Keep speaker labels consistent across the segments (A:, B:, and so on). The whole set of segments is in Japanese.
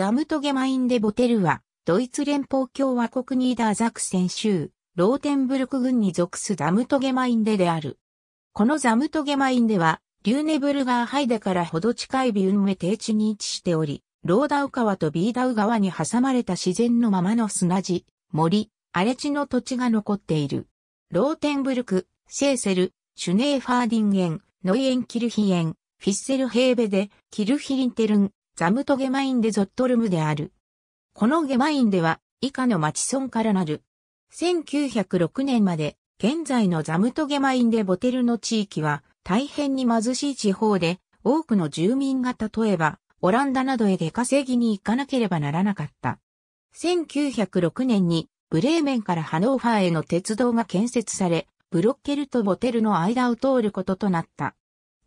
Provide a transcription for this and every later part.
A: ザムトゲマインデボテルは、ドイツ連邦共和国ニーダーザクセン州、ローテンブルク郡に属すザムトゲマインデである。このザムトゲマインデは、リューネブルガーハイデからほど近いビュンメ低地に位置しており、ローダウ川とビーダウ川に挟まれた自然のままの砂地、森、荒れ地の土地が残っている。ローテンブルク、セーセル、シュネーファーディンゲン、ノイエンキルヒエン、フィッセルヘーベで、キルヒリンテルン、ザムトゲマインでゾットルムである。このゲマインでは、以下の町村からなる。1906年まで、現在のザムトゲマインでボテルの地域は、大変に貧しい地方で、多くの住民が例えば、オランダなどへ出稼ぎに行かなければならなかった。1906年に、ブレーメンからハノーファーへの鉄道が建設され、ブロッケルとボテルの間を通ることとなった。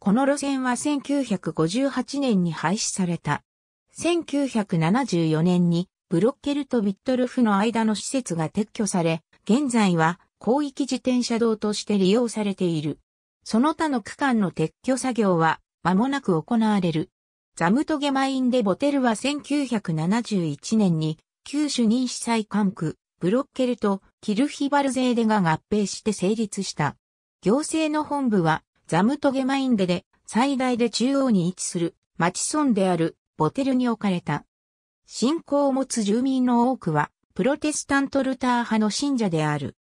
A: この路線は1958年に廃止された。1974年にブロッケルとビットルフの間の施設が撤去され、現在は広域自転車道として利用されている。その他の区間の撤去作業は間もなく行われる。ザムトゲマインでボテルは1971年に旧主任司祭管区、ブロッケルとキルヒバルゼーデが合併して成立した。行政の本部はザムトゲマインデで最大で中央に位置する町村であるボテルに置かれた。信仰を持つ住民の多くはプロテスタントルター派の信者である。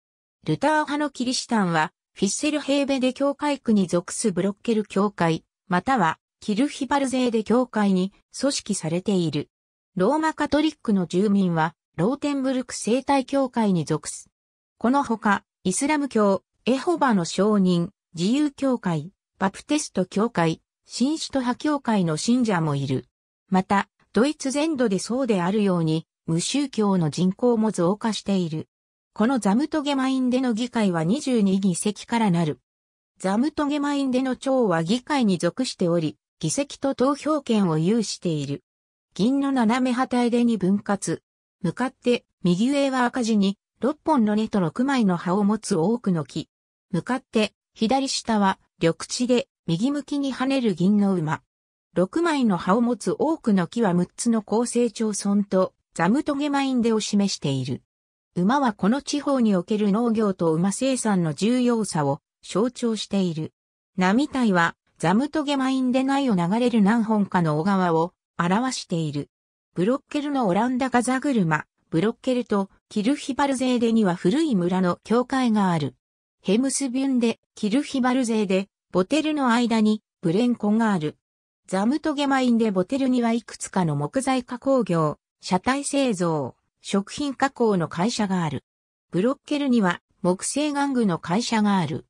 A: ルター派のキリシタンはフィッセルヘーベで教会区に属すブロッケル教会、またはキルヒバルゼーで教会に組織されている。ローマカトリックの住民はローテンブルク生態教会に属す。このほか、イスラム教、エホバの証人、自由教会、バプテスト教会、新首都派教会の信者もいる。また、ドイツ全土でそうであるように、無宗教の人口も増加している。このザムトゲマインでの議会は22議席からなる。ザムトゲマインでの長は議会に属しており、議席と投票権を有している。銀の斜め旗でに分割。向かって、右上は赤字に、6本の根と6枚の葉を持つ多くの木。向かって、左下は緑地で右向きに跳ねる銀の馬。6枚の葉を持つ多くの木は6つの高成長村とザムトゲマインデを示している。馬はこの地方における農業と馬生産の重要さを象徴している。並体はザムトゲマインデ内を流れる何本かの小川を表している。ブロッケルのオランダガザグルマ、ブロッケルとキルヒバルゼーデには古い村の境界がある。ヘムスビュンで、キルヒバル勢で、ボテルの間に、ブレンコがある。ザムトゲマインでボテルにはいくつかの木材加工業、車体製造、食品加工の会社がある。ブロッケルには木製玩具の会社がある。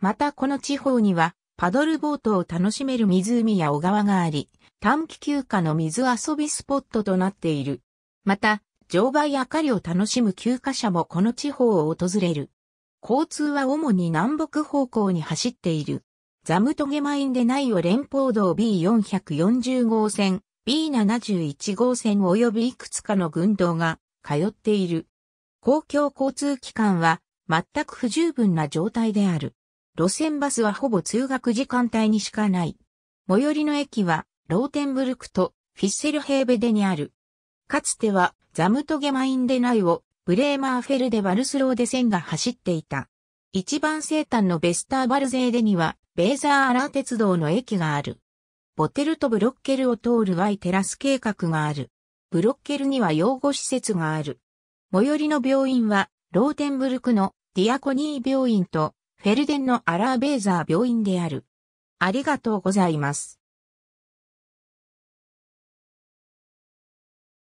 A: またこの地方にはパドルボートを楽しめる湖や小川があり、短期休暇の水遊びスポットとなっている。また、乗馬や狩りを楽しむ休暇者もこの地方を訪れる。交通は主に南北方向に走っている。ザムトゲマインでいを連邦道 B440 号線、B71 号線及びいくつかの軍道が通っている。公共交通機関は全く不十分な状態である。路線バスはほぼ通学時間帯にしかない。最寄りの駅はローテンブルクとフィッセルヘーベデにある。かつてはザムトゲマインデナイをブレーマーフェルデ・バルスローで線が走っていた。一番西端のベスターバルゼーデには、ベーザーアラー鉄道の駅がある。ボテルとブロッケルを通る Y テラス計画がある。ブロッケルには養護施設がある。最寄りの病院は、ローテンブルクのディアコニー病院と、フェルデンのアラーベーザー病院である。ありがとうございます。